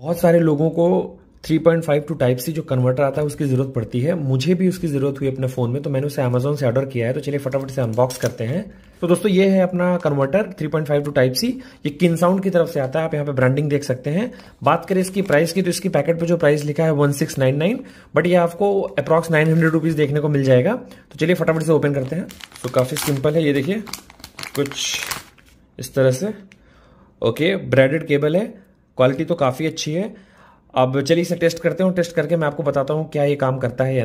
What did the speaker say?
बहुत सारे लोगों को 3.5 टू टाइप सी जो कन्वर्टर आता है उसकी ज़रूरत पड़ती है मुझे भी उसकी ज़रूरत हुई अपने फ़ोन में तो मैंने उसे अमेजोन से ऑर्डर किया है तो चलिए फटाफट से अनबॉक्स करते हैं तो दोस्तों ये है अपना कन्वर्टर 3.5 टू टाइप सी ये किन साउंड की तरफ से आता है आप यहाँ पे ब्रांडिंग देख सकते हैं बात करें इसकी प्राइस की तो इसकी पैकेट पर जो प्राइस लिखा है नाइन बट ये आपको अप्रॉक्स नाइन हंड्रेड देखने को मिल जाएगा तो चलिए फटाफट से ओपन करते हैं तो काफ़ी सिंपल है ये देखिए कुछ इस तरह से ओके ब्रांडेड केबल है क्वालिटी तो काफ़ी अच्छी है अब चलिए इसे टेस्ट करते हैं और टेस्ट करके मैं आपको बताता हूँ क्या ये काम करता है या नहीं